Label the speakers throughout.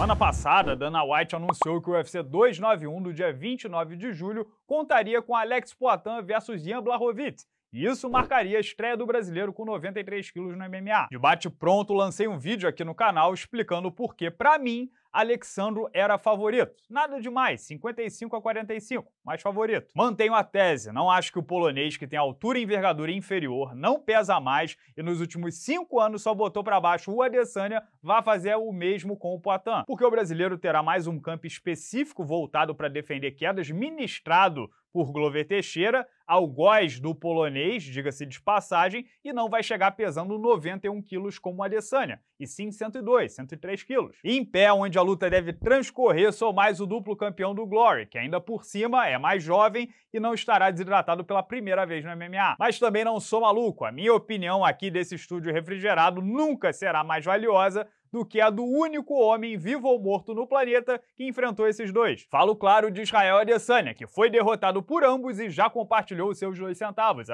Speaker 1: Semana passada, Dana White anunciou que o UFC 291, no dia 29 de julho, contaria com Alex Poitin versus Ian Blachowicz, e isso marcaria a estreia do brasileiro com 93 quilos no MMA. De bate pronto, lancei um vídeo aqui no canal explicando por que, para mim, Alexandro era favorito. Nada demais, 55 a 45, mas favorito. Mantenho a tese, não acho que o polonês, que tem altura e envergadura inferior, não pesa mais e nos últimos cinco anos só botou para baixo o Adesanya, vá fazer o mesmo com o Poitin. Porque o brasileiro terá mais um campo específico voltado para defender quedas, ministrado por Glover Teixeira, algoz do polonês, diga-se de passagem, e não vai chegar pesando 91 quilos como Adesanya, e sim 102, 103 quilos. Em pé, onde a luta deve transcorrer, sou mais o duplo campeão do Glory, que ainda por cima é mais jovem e não estará desidratado pela primeira vez no MMA. Mas também não sou maluco, a minha opinião aqui desse estúdio refrigerado nunca será mais valiosa do que a do único homem vivo ou morto no planeta que enfrentou esses dois. Falo claro de Israel Adesanya, que foi derrotado por ambos e já compartilhou seus dois centavos,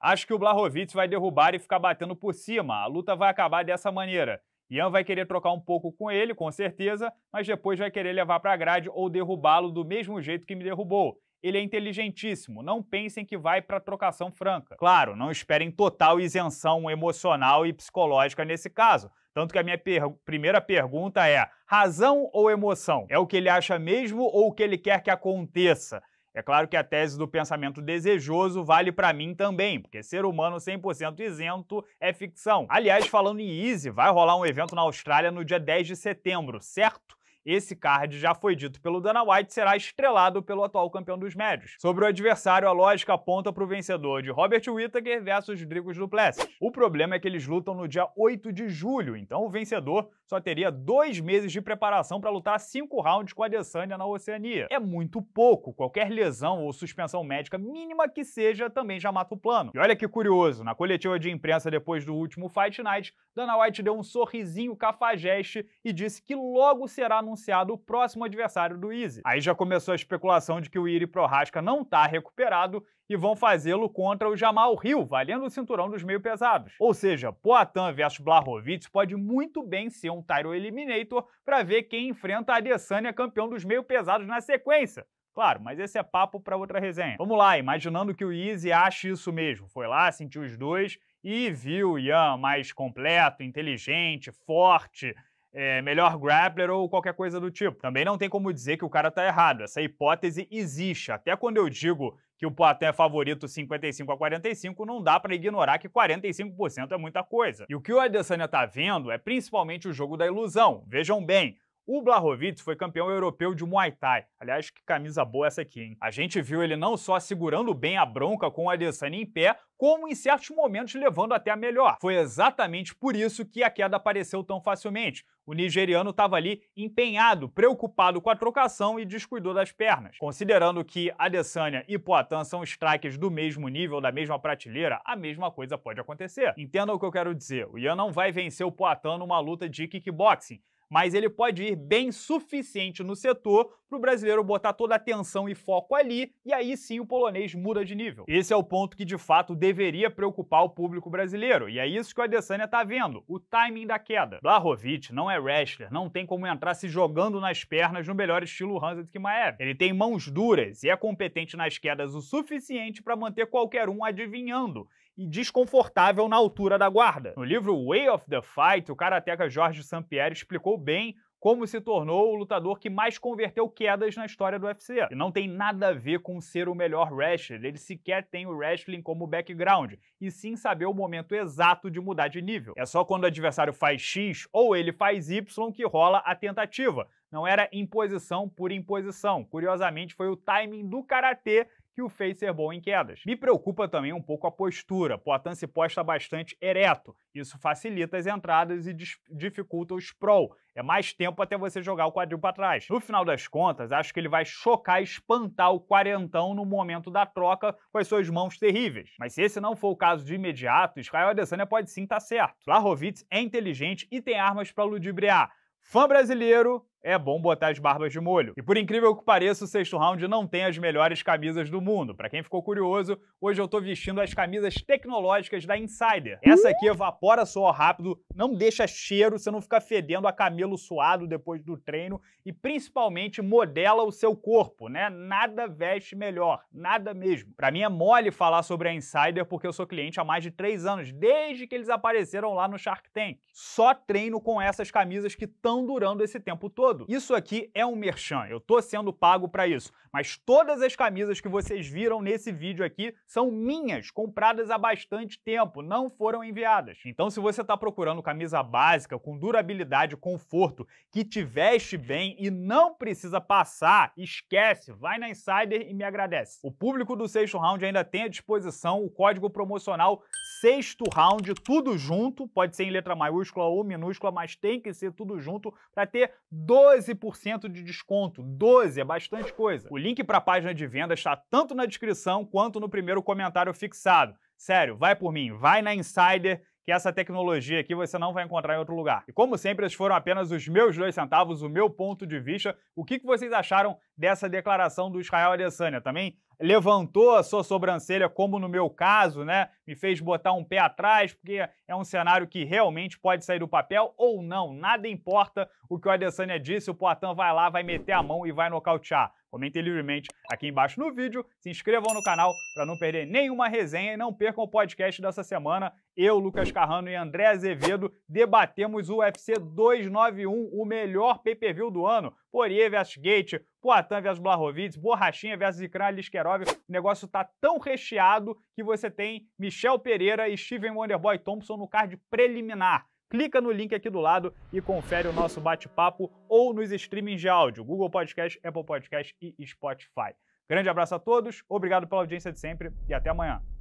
Speaker 1: Acho que o Blahovic vai derrubar e ficar batendo por cima, a luta vai acabar dessa maneira. Ian vai querer trocar um pouco com ele, com certeza, mas depois vai querer levar para a grade ou derrubá-lo do mesmo jeito que me derrubou. Ele é inteligentíssimo, não pensem que vai para trocação franca. Claro, não esperem total isenção emocional e psicológica nesse caso. Tanto que a minha per primeira pergunta é: razão ou emoção? É o que ele acha mesmo ou o que ele quer que aconteça? É claro que a tese do pensamento desejoso vale para mim também, porque ser humano 100% isento é ficção. Aliás, falando em Easy, vai rolar um evento na Austrália no dia 10 de setembro, certo? Esse card, já foi dito pelo Dana White, será estrelado pelo atual campeão dos médios. Sobre o adversário, a lógica aponta para o vencedor de Robert Whittaker versus Drigos Duplessis. O problema é que eles lutam no dia 8 de julho, então o vencedor só teria dois meses de preparação para lutar cinco rounds com a Adesanya na Oceania. É muito pouco, qualquer lesão ou suspensão médica mínima que seja também já mata o plano. E olha que curioso, na coletiva de imprensa depois do último Fight Night, Dana White deu um sorrisinho cafajeste e disse que logo será no anunciado o próximo adversário do Easy. Aí já começou a especulação de que o Iri Prohaska não está recuperado e vão fazê-lo contra o Jamal Hill, valendo o cinturão dos meio pesados. Ou seja, Poatan vs Blahovic pode muito bem ser um Tyro Eliminator para ver quem enfrenta a Adesanya campeão dos meio pesados na sequência. Claro, mas esse é papo para outra resenha. Vamos lá, imaginando que o Easy ache isso mesmo. Foi lá, sentiu os dois e viu o Ian mais completo, inteligente, forte, é, melhor grappler ou qualquer coisa do tipo. Também não tem como dizer que o cara tá errado. Essa hipótese existe. Até quando eu digo que o Poitin é favorito 55 a 45, não dá para ignorar que 45% é muita coisa. E o que o Adesanya tá vendo é principalmente o jogo da ilusão. Vejam bem, o Blahovic foi campeão europeu de Muay Thai. Aliás, que camisa boa essa aqui, hein? A gente viu ele não só segurando bem a bronca com o Adesanya em pé, como em certos momentos levando até a melhor. Foi exatamente por isso que a queda apareceu tão facilmente. O nigeriano estava ali empenhado, preocupado com a trocação e descuidou das pernas. Considerando que Adesanya e Poatan são strikers do mesmo nível, da mesma prateleira, a mesma coisa pode acontecer. Entenda o que eu quero dizer. O Ian não vai vencer o Poatan numa luta de kickboxing, mas ele pode ir bem suficiente no setor para o brasileiro botar toda a atenção e foco ali, e aí sim o polonês muda de nível. Esse é o ponto que de fato deveria preocupar o público brasileiro, e é isso que o Adesanya tá vendo, o timing da queda. Blahovic não é wrestler, não tem como entrar se jogando nas pernas no melhor estilo Hanzad Kimaev. Ele tem mãos duras e é competente nas quedas o suficiente para manter qualquer um adivinhando, e desconfortável na altura da guarda. No livro Way of the Fight, o karateca Jorge Sampieri explicou bem como se tornou o lutador que mais converteu quedas na história do UFC. E não tem nada a ver com ser o melhor wrestler, ele sequer tem o wrestling como background, e sim saber o momento exato de mudar de nível. É só quando o adversário faz X ou ele faz Y que rola a tentativa. Não era imposição por imposição. Curiosamente, foi o timing do karatê que o fez ser bom em quedas. Me preocupa também um pouco a postura. Poitin se posta bastante ereto. Isso facilita as entradas e dificulta o sprawl. É mais tempo até você jogar o quadril para trás. No final das contas, acho que ele vai chocar e espantar o quarentão no momento da troca com as suas mãos terríveis. Mas se esse não for o caso de imediato, Israel Adesanya pode sim estar tá certo. Lahovitz é inteligente e tem armas para ludibriar. Fã brasileiro, é bom botar as barbas de molho. E por incrível que pareça, o sexto round não tem as melhores camisas do mundo. Para quem ficou curioso, hoje eu tô vestindo as camisas tecnológicas da Insider. Essa aqui evapora suor rápido, não deixa cheiro, você não fica fedendo a camelo suado depois do treino e principalmente modela o seu corpo, né? Nada veste melhor, nada mesmo. Para mim é mole falar sobre a Insider porque eu sou cliente há mais de três anos, desde que eles apareceram lá no Shark Tank. Só treino com essas camisas que estão durando esse tempo todo todo. Isso aqui é um merchan, eu tô sendo pago para isso. Mas todas as camisas que vocês viram nesse vídeo aqui são minhas, compradas há bastante tempo, não foram enviadas. Então se você está procurando camisa básica, com durabilidade, conforto, que te veste bem e não precisa passar, esquece, vai na Insider e me agradece. O público do sexto Round ainda tem à disposição o código promocional sexto round, tudo junto, pode ser em letra maiúscula ou minúscula, mas tem que ser tudo junto para ter 12% de desconto. 12 é bastante coisa. O link para a página de venda está tanto na descrição quanto no primeiro comentário fixado. Sério, vai por mim, vai na Insider que essa tecnologia aqui você não vai encontrar em outro lugar. E como sempre, esses foram apenas os meus dois centavos, o meu ponto de vista, o que vocês acharam dessa declaração do Israel Adesanya. Também levantou a sua sobrancelha, como no meu caso, né? Me fez botar um pé atrás, porque é um cenário que realmente pode sair do papel ou não. Nada importa o que o Adesanya disse, o Poitin vai lá, vai meter a mão e vai nocautear. Comentem livremente aqui embaixo no vídeo, se inscrevam no canal para não perder nenhuma resenha e não percam o podcast dessa semana. Eu, Lucas Carrano e André Azevedo debatemos o UFC 291, o melhor pay-per-view do ano. Poirier versus Gate, Poitin versus Blahovitz, Borrachinha versus Ikran Liskerov. O negócio tá tão recheado que você tem Michel Pereira e Steven Wonderboy Thompson no card preliminar. Clica no link aqui do lado e confere o nosso bate-papo ou nos streamings de áudio, Google Podcast, Apple Podcast e Spotify. Grande abraço a todos, obrigado pela audiência de sempre e até amanhã.